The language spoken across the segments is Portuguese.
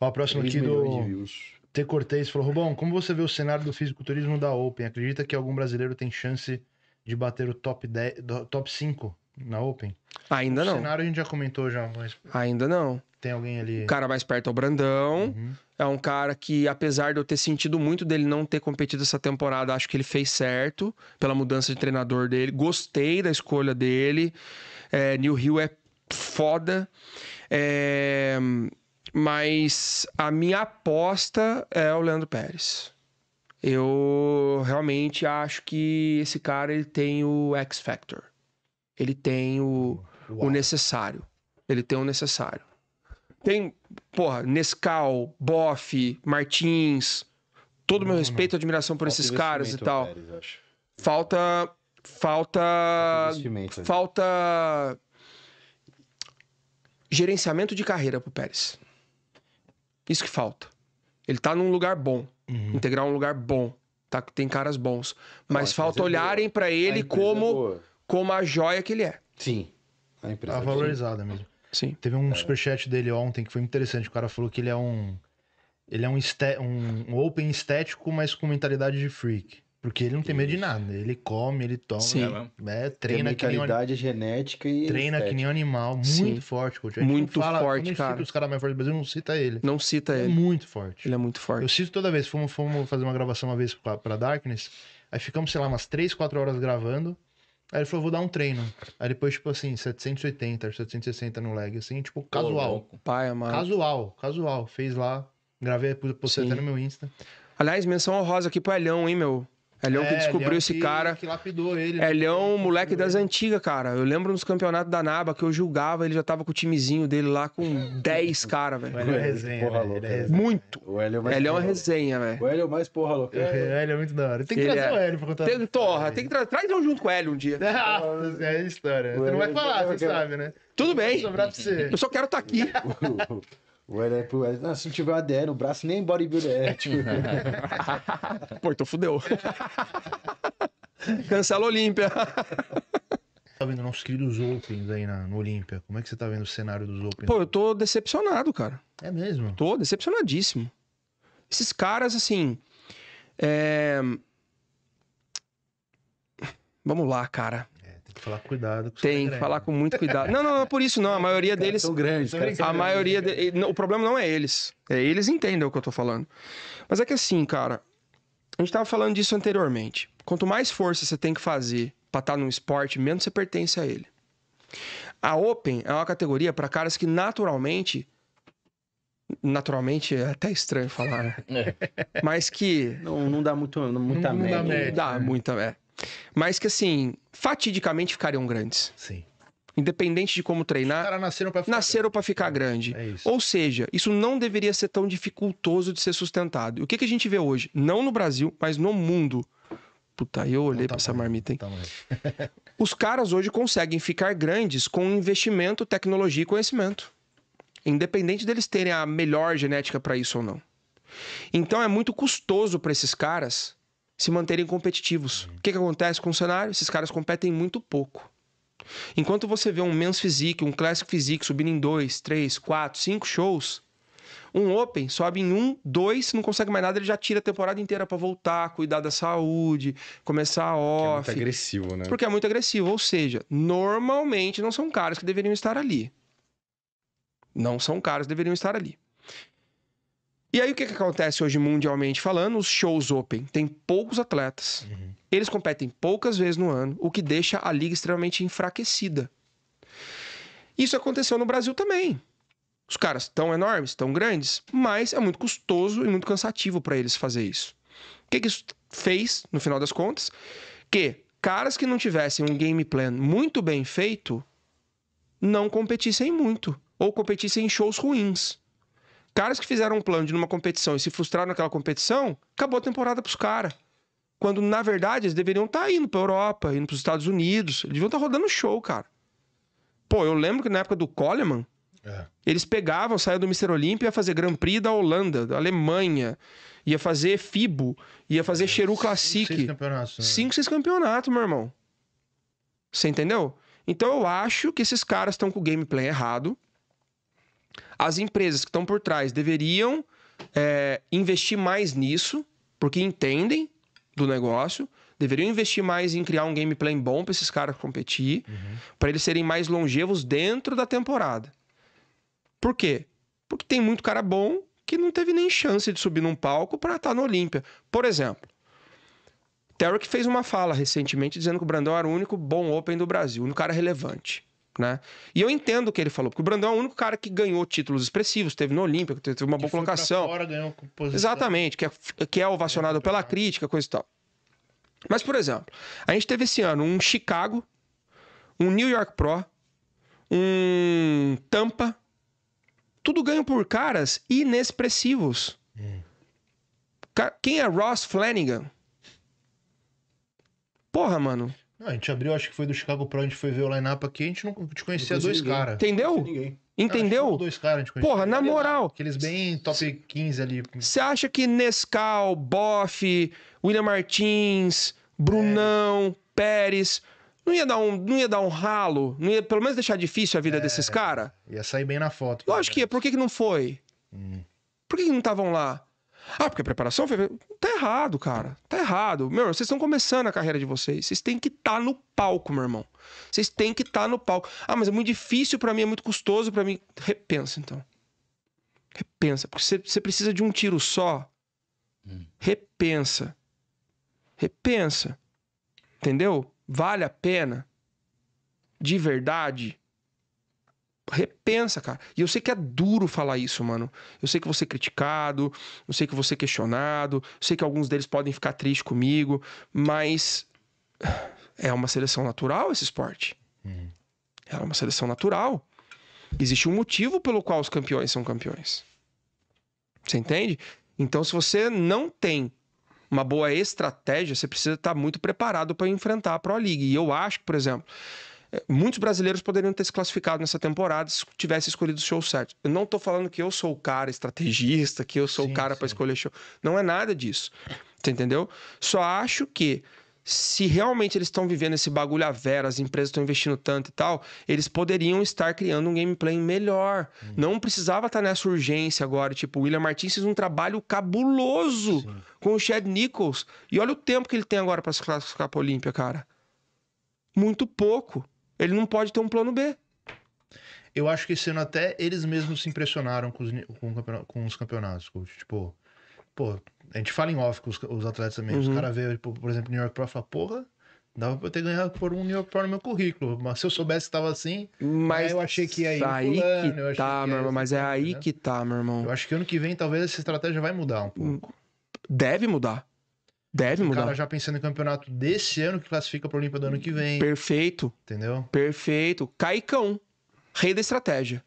Ó, próximo aqui do T. Cortez falou: Rubão, como você vê o cenário do fisiculturismo da Open? Acredita que algum brasileiro tem chance de bater o top, 10, top 5 na Open? Ainda o não. O cenário a gente já comentou já, mas. Ainda não. Tem alguém ali. O cara mais perto é o Brandão. Uhum. É um cara que, apesar de eu ter sentido muito dele não ter competido essa temporada, acho que ele fez certo pela mudança de treinador dele. Gostei da escolha dele. É, New Hill é foda. É mas a minha aposta é o Leandro Pérez. Eu realmente acho que esse cara ele tem o X Factor. Ele tem o, o necessário. Ele tem o necessário. Tem, porra, Nescau, Boff, Martins. Todo o meu uhum. respeito e admiração por falta esses caras e tal. Pérez, falta. Falta. Falta. Gerenciamento de carreira pro Pérez. Isso que falta. Ele tá num lugar bom. Uhum. Integrar um lugar bom. Tá, tem caras bons. Mas falta é olharem para ele é como, é como a joia que ele é. Sim. A empresa tá é valorizada mesmo. Sim. Teve um é. superchat dele ontem que foi muito interessante. O cara falou que ele é um. Ele é um, este, um, um open estético, mas com mentalidade de freak. Porque ele não tem medo de nada. Ele come, ele toma, Sim. né? É, treina que nem um... genética e treina estética. que nem um animal, muito Sim. forte, coach. muito fala, forte, quando cara. Os caras mais fortes do Brasil não cita ele. Não cita ele. É muito forte. Ele é muito forte. Eu cito toda vez. Fomos, fomos fazer uma gravação uma vez pra, pra Darkness. Aí ficamos, sei lá, umas 3, 4 horas gravando. Aí ele falou, vou dar um treino. Aí depois, tipo assim, 780, 760 no lag, assim, tipo, casual. Pô, Pai, mano. Casual, casual. Fez lá, gravei, postei até no meu Insta. Aliás, menção honrosa aqui pro Elhão, hein, meu? É Leão é, que descobriu Leão esse que, cara. Que lapidou ele. É né? Leão, moleque das antigas, cara. Eu lembro nos campeonatos da Naba que eu julgava, ele já tava com o timezinho dele lá com 10 caras, velho. O Hélio é, é resenha, porra louca. É né? muito. O Hélio é mais Hélio é uma resenha, velho. O Hélio é o mais porra louca. É, o Hélio é muito da hora. Tem que ele trazer é... o Hélio pra contar. Tem, torra, tem que trazer. Traz junto com o Hélio um dia. É é história. Você não vai falar, é você sabe, né? Tudo bem. Eu só quero estar tá aqui. O é pro Não, se não tiver o ADN, o braço nem bodybuilder é. Tipo... Pô, então fudeu. Cancela a Olímpia. Tá vendo nossos queridos Opens aí na, no Olímpia? Como é que você tá vendo o cenário dos Opens? Pô, eu tô decepcionado, cara. É mesmo? Tô decepcionadíssimo. Esses caras, assim. É... Vamos lá, cara. Tem que falar cuidado. Com Tem que falar com muito cuidado. Não, não, não é por isso não. A maioria deles. São grandes. Cara. A maioria. De... O problema não é eles. É eles entendem o que eu tô falando. Mas é que assim, cara. A gente tava falando disso anteriormente. Quanto mais força você tem que fazer para estar tá num esporte, menos você pertence a ele. A Open é uma categoria para caras que naturalmente naturalmente é até estranho falar, né? É. mas que não, não dá muito não, muita não, média, dá, média, né? muita é. Mas que, assim, fatidicamente ficariam grandes. Sim. Independente de como treinar. Os caras nasceram para ficar, nasceram grande. ficar grande. É Ou seja, isso não deveria ser tão dificultoso de ser sustentado. E o que, que a gente vê hoje? Não no Brasil, mas no mundo. Puta, eu olhei para essa marmita, hein? Os caras hoje conseguem ficar grandes com investimento, tecnologia e conhecimento. Independente deles terem a melhor genética para isso ou não. Então é muito custoso para esses caras se manterem competitivos. Uhum. O que, que acontece com o cenário? Esses caras competem muito pouco. Enquanto você vê um Men's Physique, um Classic Physique subindo em dois, três, quatro, cinco shows, um Open sobe em um, dois, não consegue mais nada, ele já tira a temporada inteira para voltar, cuidar da saúde, começar a off. Porque é muito agressivo, né? Porque é muito agressivo, ou seja, normalmente não são caras que deveriam estar ali. Não são caras que deveriam estar ali. E aí o que, que acontece hoje mundialmente falando? Os shows open têm poucos atletas. Uhum. Eles competem poucas vezes no ano, o que deixa a liga extremamente enfraquecida. Isso aconteceu no Brasil também. Os caras estão enormes, tão grandes, mas é muito custoso e muito cansativo para eles fazer isso. O que, que isso fez, no final das contas? Que caras que não tivessem um game plan muito bem feito não competissem muito ou competissem em shows ruins. Caras que fizeram um plano de numa competição e se frustraram naquela competição, acabou a temporada pros caras. Quando, na verdade, eles deveriam estar tá indo pra Europa, indo pros Estados Unidos. Eles deviam estar tá rodando show, cara. Pô, eu lembro que na época do Coleman, é. eles pegavam, saiam do Mister Olímpia, ia fazer Grand Prix da Holanda, da Alemanha, ia fazer FIBO, ia fazer é, Cheru Classic. Cinco, seis campeonatos. Né? Cinco, seis campeonatos, meu irmão. Você entendeu? Então eu acho que esses caras estão com o gameplay errado. As empresas que estão por trás deveriam é, investir mais nisso, porque entendem do negócio, deveriam investir mais em criar um gameplay bom para esses caras competir, uhum. para eles serem mais longevos dentro da temporada. Por quê? Porque tem muito cara bom que não teve nem chance de subir num palco para estar tá no Olímpia. Por exemplo, Tarek fez uma fala recentemente dizendo que o Brandão era o único bom Open do Brasil, um cara relevante. Né? E eu entendo o que ele falou, porque o Brandão é o único cara que ganhou títulos expressivos, teve no Olímpico, teve uma boa colocação. Fora, ganhou posição. Exatamente, que é, que é ovacionado pela crítica, coisa e tal. Mas, por exemplo, a gente teve esse ano um Chicago, um New York Pro, um Tampa, tudo ganho por caras inexpressivos. Hum. Quem é Ross Flanagan? Porra, mano. Não, a gente abriu, acho que foi do Chicago Pro, a gente foi ver o line-up aqui, a gente não te conhecia dois caras. Entendeu? Entendeu? Cara, dois caras a gente Porra, na moral. Aqueles bem top 15 ali. Você acha que Nescau, Boff, William Martins, Brunão, é. Pérez, não ia dar um, não ia dar um ralo, não ia pelo menos deixar difícil a vida é, desses caras? Ia sair bem na foto. Lógico que ia, por que, que não foi? Hum. Por que, que não estavam lá? Ah, porque a preparação foi. Tá errado, cara. Tá errado. Meu, vocês estão começando a carreira de vocês. Vocês têm que estar tá no palco, meu irmão. Vocês têm que estar tá no palco. Ah, mas é muito difícil para mim, é muito custoso para mim. Repensa, então. Repensa. Porque você precisa de um tiro só. Hum. Repensa. Repensa. Entendeu? Vale a pena? De verdade? repensa, cara. E eu sei que é duro falar isso, mano. Eu sei que você ser criticado, eu sei que você questionado, eu sei que alguns deles podem ficar tristes comigo, mas é uma seleção natural esse esporte. Uhum. É uma seleção natural. Existe um motivo pelo qual os campeões são campeões. Você entende? Então, se você não tem uma boa estratégia, você precisa estar muito preparado para enfrentar a Pro League. E eu acho, por exemplo, muitos brasileiros poderiam ter se classificado nessa temporada se tivesse escolhido o show certo. Eu não estou falando que eu sou o cara estrategista, que eu sou sim, o cara para escolher show. Não é nada disso. Você entendeu? Só acho que se realmente eles estão vivendo esse bagulho a vera, as empresas estão investindo tanto e tal, eles poderiam estar criando um gameplay melhor. Hum. Não precisava estar tá nessa urgência agora. Tipo, o William Martins fez um trabalho cabuloso Sim. com o Chad Nichols. E olha o tempo que ele tem agora para se classificar para Olímpia, cara. Muito pouco. Ele não pode ter um plano B. Eu acho que esse ano até eles mesmos se impressionaram com os, com, com os campeonatos, coach. Tipo, pô, a gente fala em off com os, os atletas também. Uhum. Os caras veem, tipo, por exemplo, New York Pro e falam, porra, dava pra eu ter ganhado por um New York Pro no meu currículo. Mas se eu soubesse que tava assim, mas eu achei que ia ir é aí que tá, meu irmão, mas é aí né? que tá, meu irmão. Eu acho que ano que vem talvez essa estratégia vai mudar um pouco. Hum, deve mudar. Deve mudar. O cara já pensando em campeonato desse ano que classifica para o Olímpia do ano que vem. Perfeito. Entendeu? Perfeito. Caicão, rei da estratégia.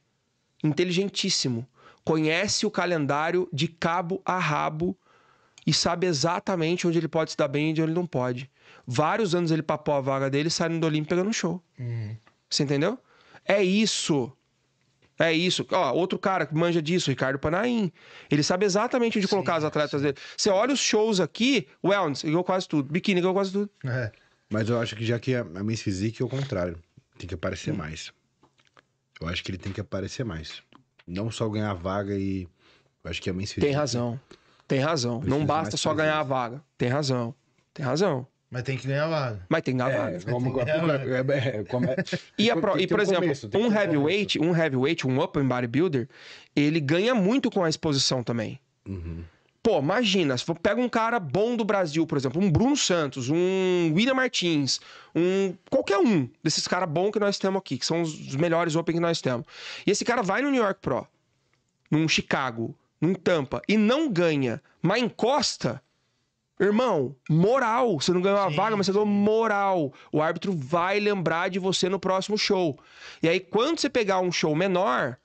Inteligentíssimo. Conhece o calendário de cabo a rabo e sabe exatamente onde ele pode se dar bem e onde ele não pode. Vários anos ele papou a vaga dele, saindo do Olímpia pegando um show. Uhum. Você entendeu? É isso. É isso. Ó, outro cara que manja disso, Ricardo Panaim. Ele sabe exatamente onde sim, colocar as atletas sim. dele. Você olha os shows aqui, wellness, igual quase tudo. Biquíni, igual quase tudo. É. Mas eu acho que já que é a Miss Physique é o contrário. Tem que aparecer hum. mais. Eu acho que ele tem que aparecer mais. Não só ganhar vaga e. Eu acho que a Miss Physique. Tem razão. É tem razão. Não basta só ganhar a vaga. Tem razão. Tem razão. Mas tem que ganhar vaga. Mas tem que ganhar é, vaga. E, e por exemplo, começo, um heavyweight, um heavyweight, um open bodybuilder, ele ganha muito com a exposição também. Uhum. Pô, imagina, se for, pega um cara bom do Brasil, por exemplo, um Bruno Santos, um William Martins, um qualquer um desses caras bons que nós temos aqui, que são os melhores open que nós temos. E esse cara vai no New York Pro, num Chicago, num Tampa, e não ganha, mas encosta Irmão, moral. Você não ganhou a vaga, mas você deu moral. O árbitro vai lembrar de você no próximo show. E aí, quando você pegar um show menor,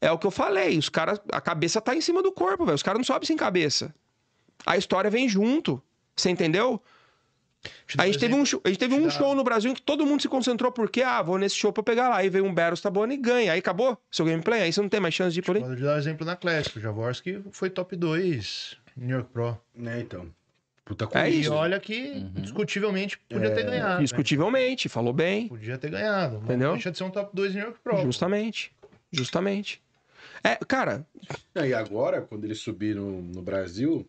é o que eu falei. Os caras. A cabeça tá em cima do corpo, velho. Os caras não sobem sem cabeça. A história vem junto. Você entendeu? A gente, teve um show, a gente teve um show no Brasil em que todo mundo se concentrou porque, ah, vou nesse show pra pegar lá. Aí veio um Battle Tabona e ganha. Aí acabou seu gameplay. Aí você não tem mais chance de ir por aí. Vou dar um exemplo na Classic. O Javorski foi top 2 New York Pro. né então. Puta É isso. E olha que, uhum. discutivelmente, podia é, ter ganhado. Né? Discutivelmente, né? falou bem. Podia ter ganhado. entendeu? Deixa de ser um top 2 New York Pro. Justamente. Justamente. É, cara. É, e agora, quando ele subir no Brasil,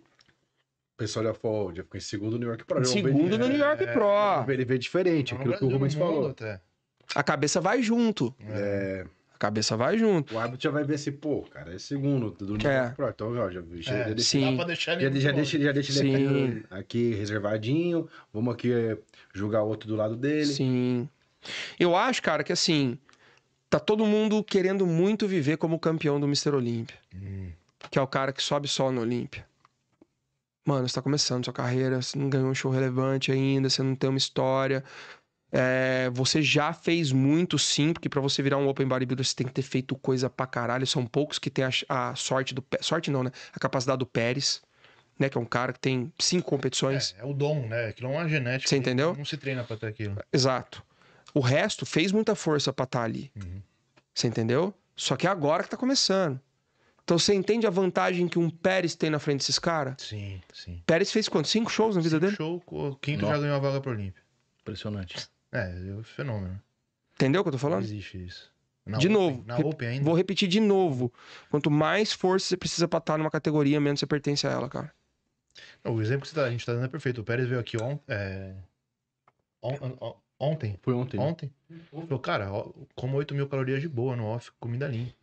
o pessoal já falou, já ficou em segundo no New York Pro. Em segundo no New York é, Pro. Ele vê diferente, é aquilo que o Rubens falou. Até. A cabeça vai junto. É. é cabeça vai junto. O árbitro já vai ver se, pô, cara, é segundo do nível é. pro. Então, já, já, é, já deixa, deixar ele já, já deixa, já deixa ele aqui reservadinho. Vamos aqui é, julgar outro do lado dele. Sim. Eu acho, cara, que assim, tá todo mundo querendo muito viver como campeão do Mr. Olímpia. Hum. Que é o cara que sobe só no Olímpia. Mano, você tá começando sua carreira, você não ganhou um show relevante ainda, você não tem uma história, é, você já fez muito sim, porque para você virar um open bodybuilder você tem que ter feito coisa pra caralho. São poucos que têm a, a sorte do. Sorte não, né? A capacidade do Pérez. Né, que é um cara que tem cinco competições. É, é o dom, né? Aquilo é uma genética. Você entendeu? Não se treina pra ter aquilo. Exato. O resto fez muita força pra estar tá ali. Uhum. Você entendeu? Só que é agora que tá começando. Então você entende a vantagem que um Pérez tem na frente desses caras? Sim, sim. Pérez fez quanto? Cinco shows na vida Cinco dele? Show, o quinto Nossa. já ganhou a vaga pro Olímpia. Impressionante. É, é fenômeno. Entendeu o que eu tô falando? Não existe isso. Na de open, novo. Na Open ainda. Vou repetir de novo. Quanto mais força você precisa pra estar numa categoria, menos você pertence a ela, cara. Não, o exemplo que tá, a gente tá dando é perfeito. O Pérez veio aqui on, é, on, on, ontem. Foi ontem. Ontem. Falou, cara, como 8 mil calorias de boa no off, comida limpa.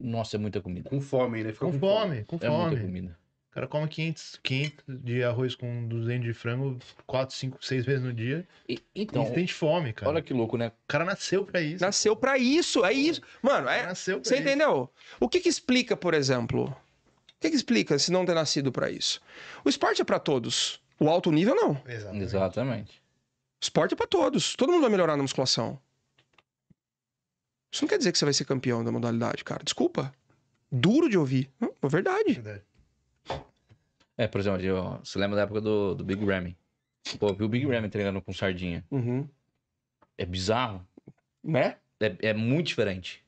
Nossa, é muita comida. Com fome, né? Fica com, com fome, fome, com fome. É muita comida. O cara come 500, 500 de arroz com 200 de frango 4, 5, 6 vezes no dia. E, então, e sente fome, cara. Olha que louco, né? O cara nasceu pra isso. Nasceu cara. pra isso, é isso. Mano, é, nasceu pra você isso. entendeu? O que que explica, por exemplo? O que que explica se não ter nascido pra isso? O esporte é pra todos. O alto nível, não. Exatamente. Exatamente. O esporte é pra todos. Todo mundo vai melhorar na musculação. Isso não quer dizer que você vai ser campeão da modalidade, cara. Desculpa. Duro de ouvir. Não, é verdade. É verdade. É, por exemplo, eu, você lembra da época do, do Big Ramy? Pô, eu vi o Big Ramy treinando com sardinha. Uhum. É bizarro. Né? É, é muito diferente.